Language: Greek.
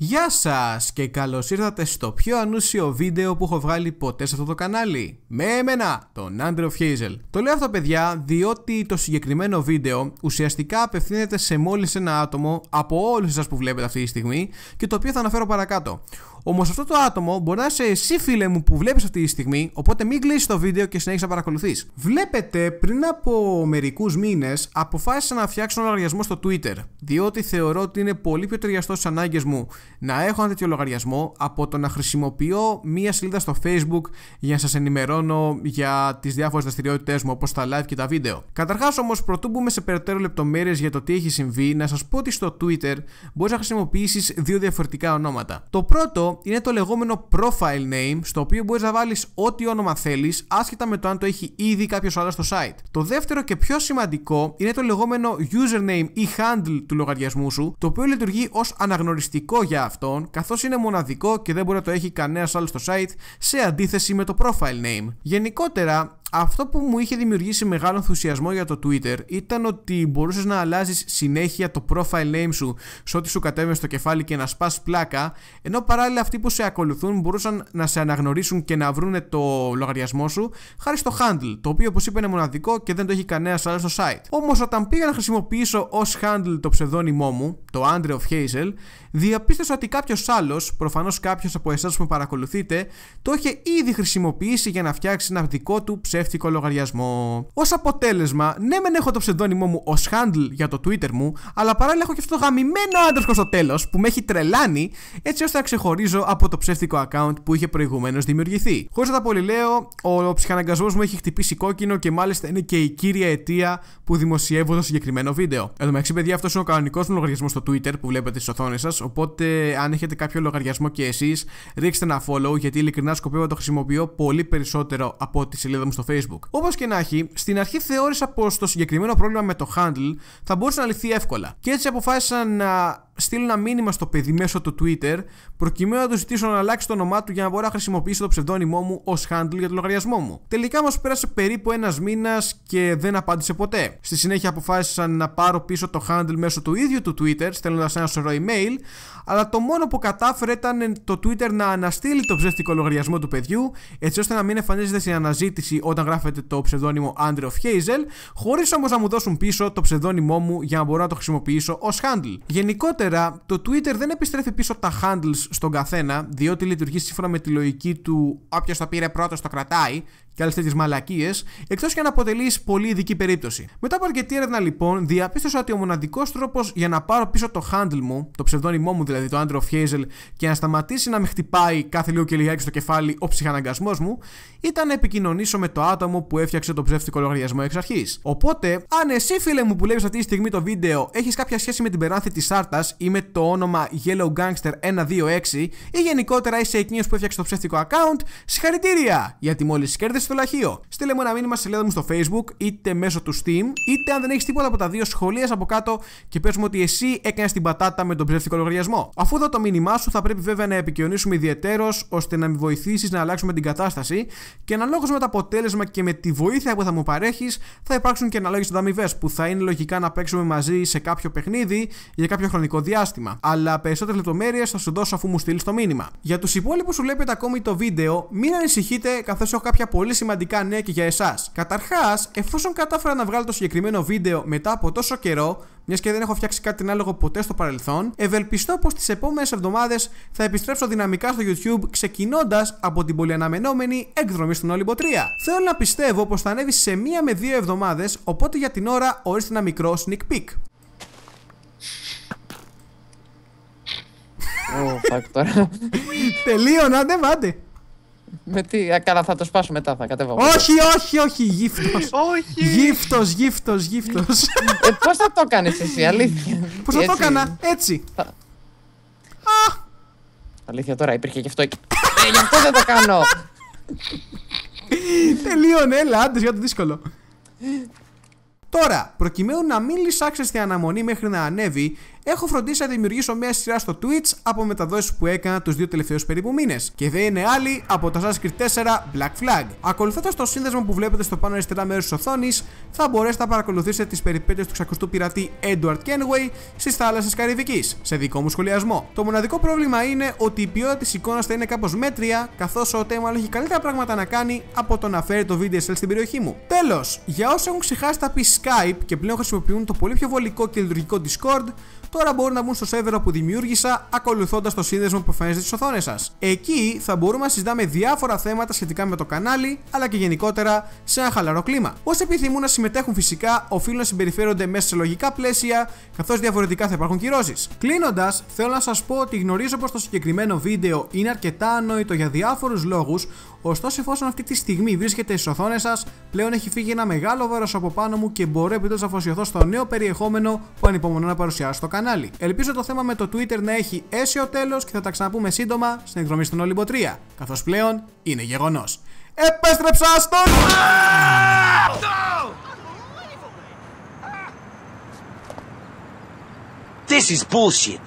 Γεια σας και καλώς ήρθατε στο πιο ανούσιο βίντεο που έχω βγάλει ποτέ σε αυτό το κανάλι Με εμένα, τον Andrew Φιέιζελ Το λέω αυτό παιδιά διότι το συγκεκριμένο βίντεο ουσιαστικά απευθύνεται σε μόλις ένα άτομο από όλους εσάς που βλέπετε αυτή τη στιγμή και το οποίο θα αναφέρω παρακάτω Όμως αυτό το άτομο μπορεί να είσαι εσύ, φίλε μου, που βλέπεις αυτή τη στιγμή. Οπότε μην κλείσεις το βίντεο και συνέχισε να παρακολουθείς. Βλέπετε, πριν από μερικούς μήνες, αποφάσισα να φτιάξω ένα λογαριασμό στο Twitter. Διότι θεωρώ ότι είναι πολύ πιο ταιριαστό στις ανάγκες μου να έχω ένα τέτοιο λογαριασμό από το να χρησιμοποιώ μία σελίδα στο Facebook για να σας ενημερώνω για τις διάφορες δραστηριότητές μου, όπως τα live και τα βίντεο. Καταρχάς όμως, προτού μπούμε σε περαιτέρω λεπτομέρειες για το τι έχει συμβεί, να σας πω ότι στο Twitter μπορείς να χρησιμοποιήσεις δύο διαφορετικά ονόματα. Το πρώτο είναι το λεγόμενο profile name, στο οποίο μπορείς να βάλεις ό,τι όνομα θέλεις, άσχετα με το αν το έχει ήδη κάποιος άλλος στο site. Το δεύτερο και πιο σημαντικό είναι το λεγόμενο username ή handle του λογαριασμού σου, το οποίο λειτουργεί ως αναγνωριστικό για αυτόν, καθώς είναι μοναδικό και δεν μπορεί να το έχει κανένας άλλος στο site, σε αντίθεση με το profile name. Γενικότερα, αυτό που μου είχε δημιουργήσει μεγάλο ενθουσιασμό για το Twitter ήταν ότι μπορούσες να αλλάζεις συνέχεια το profile name σου σε ό,τι σου κατέβαινε στο κεφάλι και να σπάς πλάκα ενώ παράλληλα αυτοί που σε ακολουθούν μπορούσαν να σε αναγνωρίσουν και να βρούνε το λογαριασμό σου χάρη στο handle το οποίο όπως είπα είναι μοναδικό και δεν το έχει κανένας άλλος στο site. Όμως όταν πήγα να χρησιμοποιήσω ως handle το ψεδόνιμό μου, το Andre of Hazel, διαπίστωσα ότι κάποιος άλλος, προφανώς κάποιος από εσάς που με παρακολουθείτε, το είχε ήδη χρησιμοποιήσει για να φτιάξει ένα δικό του ψεύτικο λογαριασμό. Ως αποτέλεσμα, ναι, μεν έχω το ψευδόνιμο μου ως handle για το Twitter μου, αλλά παράλληλα έχω και αυτό το γαμημένο άντρε στο τέλος που με έχει τρελάνει, έτσι ώστε να ξεχωρίζω από το ψεύτικο account που είχε προηγουμένως δημιουργηθεί. Χωρίς να τα πολυλέω, ο ψυχαναγκασμός μου έχει χτυπήσει κόκκινο και μάλιστα είναι και η κύρια αιτία που δημοσιεύω το συγκεκριμένο βίντεο. Εδώ μεταξύ, παιδιά, αυτός είναι ο κανονικός μου λογαριασμός στο Twitter που βλέπετε στις οθόνες σας, οπότε αν έχετε κάποιο λογαριασμό και εσείς, ρίξτε ένα follow γιατί ειλικρινά σκοπεύω να το χρησιμοποιώ πολύ περισσότερο από τη σελίδα μου στο Facebook. Όπως και να έχει, στην αρχή θεώρησα πως το συγκεκριμένο πρόβλημα με το handle θα μπορούσε να λυθεί εύκολα. Και έτσι αποφάσισα να στείλει ένα μήνυμα στο παιδί μέσω του Twitter προκειμένου να του ζητήσω να αλλάξει το όνομά του για να μπορώ να χρησιμοποιήσω το ψευδόνυμό μου ως handle για το λογαριασμό μου. Τελικά όμως πέρασε περίπου ένας μήνας και δεν απάντησε ποτέ. Στη συνέχεια αποφάσισα να πάρω πίσω το handle μέσω του ίδιου του Twitter, στέλνοντας ένα σωρό email, αλλά το μόνο που κατάφερε ήταν το Twitter να αναστείλει το ψεύτικο λογαριασμό του παιδιού, έτσι ώστε να μην εμφανίζεται στην αναζήτηση όταν γράφεται το ψευδόνυμο Andrew Hazel, χωρίς όμως να μου δώσουν πίσω το ψευδόνυμό μου για να μπορώ να το χρησιμοποιήσω ως handle. Γενικότερα, το Twitter δεν επιστρέφει πίσω τα handles στον καθένα, διότι λειτουργεί σύμφωνα με τη λογική του όποιος το πήρε πρώτος το κρατάει και άλλες τέτοιες μαλακίες, εκτός και αν αποτελείς πολύ ειδική περίπτωση. Μετά από αρκετή έρευνα, λοιπόν, διαπίστωσα ότι ο μοναδικός τρόπος για να πάρω πίσω το handle μου, το ψευδόνιμό μου δηλαδή, το Andrew Hazel, και να σταματήσει να με χτυπάει κάθε λίγο και λιγάκι στο κεφάλι ο ψυχαναγκασμός μου, ήταν να επικοινωνήσω με το άτομο που έφτιαξε το ψεύτικο λογαριασμό εξ αρχής. Οπότε, αν εσύ, φίλε μου που λέει αυτή τη στιγμή το βίντεο, έχεις κάποια σχέση με την περάνθη της Σάρτας ή με το όνομα Yellow Gangster 126, ή γενικότερα είσαι εκείνος που έφτιαξε το ψεύτικο account, συγχαρητήρια! Γιατί μόλις κέρδισε στο λαχείο. Στείλε μου ένα μήνυμα στη σελίδα μου στο Facebook, είτε μέσω του Steam, είτε αν δεν έχεις τίποτα από τα δύο σχολεία από κάτω και πες ότι εσύ έκανες την πατάτα με τον ψεύτικο λογαριασμό. Αφού δω το μήνυμά σου, θα πρέπει βέβαια να επικοινωνήσουμε ιδιαίτερω ώστε να με βοηθήσεις να αλλάξουμε την κατάσταση και αναλόγως με το αποτέλεσμα και με τη βοήθεια που θα μου παρέχεις, θα υπάρξουν και αναλόγες ανταμοιβέ που θα είναι λογικά να παίξουμε μαζί σε κάποιο παιχνίδι για κάποιο χρονικό διάστημα. Αλλά περισσότερες λεπτομέρειες θα σου δώσω αφού μου στείλεις το μήνυμα. Για τους υπόλοιπους που βλέπετε ακόμη το βίντεο, μην ανησυχείτε καθώς έχω κάποια πολύ πολύ σημαντικά νέα και για εσάς. Καταρχάς, εφόσον κατάφερα να βγάλω το συγκεκριμένο βίντεο μετά από τόσο καιρό, μιας και δεν έχω φτιάξει κάτι ανάλογο ποτέ στο παρελθόν, ευελπιστώ πως τις επόμενες εβδομάδες θα επιστρέψω δυναμικά στο YouTube ξεκινώντας από την πολυαναμενόμενη εκδρομή στον Όλυμπο 3. Θέλω να πιστεύω πως θα ανέβει σε μία με δύο εβδομάδες, οπότε για την ώρα ορίστε ένα μικρό sneak peek. Oh, τώρα. Τελείωνα, δεν βάτε. Με τι, καλά θα το σπάσω μετά, θα κατέβω. Όχι, όχι, όχι, γύφτος. όχι. Γύφτος, γύφτος, γύφτος. Ε, πώς θα το κάνεις εσύ, αλήθεια. Πώς θα το έκανα, έτσι. Αλήθεια τώρα, υπήρχε και αυτό εκεί. ε, γι' αυτό δεν το κάνω. Τελείωνε, έλα, άντες για το δύσκολο. Τώρα, προκειμένου να μην λησάξει την αναμονή μέχρι να ανέβει, έχω φροντίσει να δημιουργήσω μια σειρά στο Twitch από μεταδόσεις που έκανα τους δύο τελευταίους περίπου μήνες. Και δεν είναι άλλη από το Assassin's 4 Black Flag. Ακολουθώντας το σύνδεσμο που βλέπετε στο πάνω αριστερά μέρος της οθόνης, θα μπορέσετε να παρακολουθήσετε τις περιπέτειες του ξακουστού πειρατή Edward Kenway στις θάλασσες Καρυβικής, σε δικό μου σχολιασμό. Το μοναδικό πρόβλημα είναι ότι η ποιότητα της εικόνας θα είναι κάπως μέτρια, καθώς ο Τέμαλ έχει καλύτερα πράγματα να κάνει από το να φέρει το VDSL στην περιοχή μου. Τέλος, για όσοι έχουν ξεχάσει τα πει Skype και πλέον χρησιμοποιούν το πολύ πιο βολικό και λειτουργικό Discord, τώρα μπορούν να μπουν στο σερβερ που δημιούργησα ακολουθώντας το σύνδεσμο που εμφανίζεται στις οθόνες σας. Εκεί θα μπορούμε να συζητάμε διάφορα θέματα σχετικά με το κανάλι αλλά και γενικότερα σε ένα χαλαρό κλίμα. Όσοι επιθυμούν να συμμετέχουν φυσικά οφείλουν να συμπεριφέρονται μέσα σε λογικά πλαίσια καθώς διαφορετικά θα υπάρχουν κυρώσεις. Κλείνοντας, θέλω να σας πω ότι γνωρίζω πως το συγκεκριμένο βίντεο είναι αρκετά ανόητο για διάφορους λόγους, ωστόσο εφόσον αυτή τη στιγμή βρίσκεται στις οθόνες σας, πλέον έχει φύγει ένα μεγάλο βάρος από πάνω μου και μπορώ επιτέλους να στο νέο περιεχόμενο που ανυπομονώ να παρουσιάσω στο κανάλι κανάλι. Ελπίζω το θέμα με το Twitter να έχει αίσιο τέλος και θα τα ξαναπούμε σύντομα στην εκδρομή στον Όλυμπο 3. Καθώς πλέον είναι γεγονός. Επέστρεψα στον. This is bullshit.